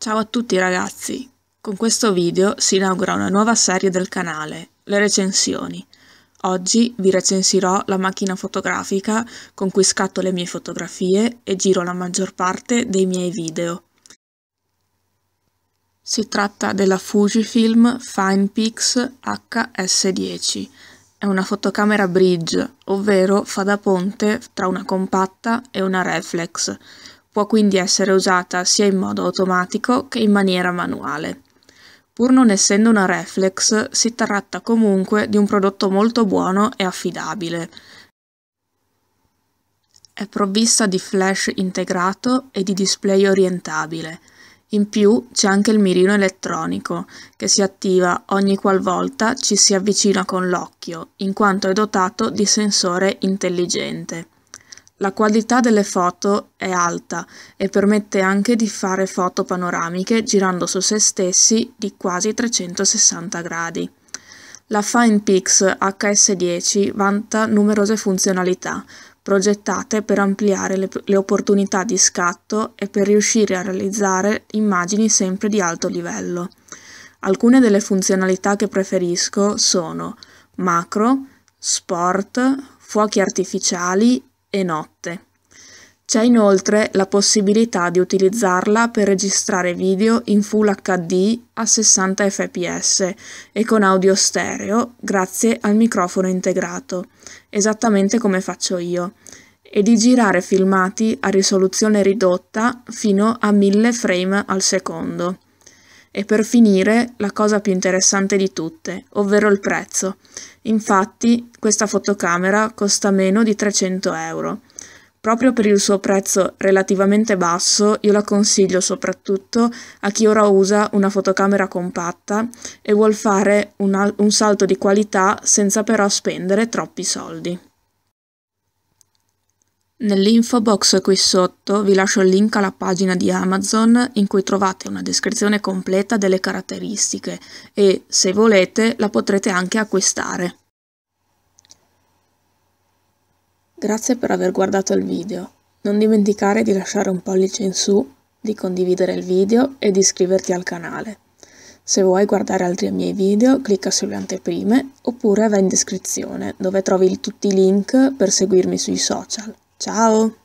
Ciao a tutti ragazzi! Con questo video si inaugura una nuova serie del canale, le recensioni. Oggi vi recensirò la macchina fotografica con cui scatto le mie fotografie e giro la maggior parte dei miei video. Si tratta della Fujifilm Finepix HS10. È una fotocamera bridge, ovvero fa da ponte tra una compatta e una reflex, Può quindi essere usata sia in modo automatico che in maniera manuale. Pur non essendo una reflex, si tratta comunque di un prodotto molto buono e affidabile. È provvista di flash integrato e di display orientabile. In più c'è anche il mirino elettronico, che si attiva ogni qualvolta ci si avvicina con l'occhio, in quanto è dotato di sensore intelligente. La qualità delle foto è alta e permette anche di fare foto panoramiche girando su se stessi di quasi 360 gradi. La FinePix HS10 vanta numerose funzionalità, progettate per ampliare le, le, opportunità di scatto e per riuscire a realizzare immagini sempre di alto livello. Alcune delle funzionalità che preferisco sono macro, sport, fuochi artificiali e notte. C'è inoltre la possibilità di utilizzarla per registrare video in Full HD a 60 fps e con audio stereo grazie al microfono integrato, esattamente come faccio io, e di girare filmati a risoluzione ridotta fino a 1000 frame al secondo. E per finire la cosa più interessante di tutte, ovvero il prezzo. Infatti questa fotocamera costa meno di 300 euro. Proprio per il suo prezzo relativamente basso io la consiglio soprattutto a chi ora usa una fotocamera compatta e vuol fare un, un salto di qualità senza però spendere troppi soldi. Nell'info box qui sotto vi lascio il link alla pagina di Amazon in cui trovate una descrizione completa delle caratteristiche e, se volete, la potrete anche acquistare. Grazie per aver guardato il video. Non dimenticare di lasciare un pollice in su, di condividere il video e di iscriverti al canale. Se vuoi guardare altri miei video, clicca sulle anteprime oppure va in descrizione, dove trovi tutti i link per seguirmi sui social. Ciao!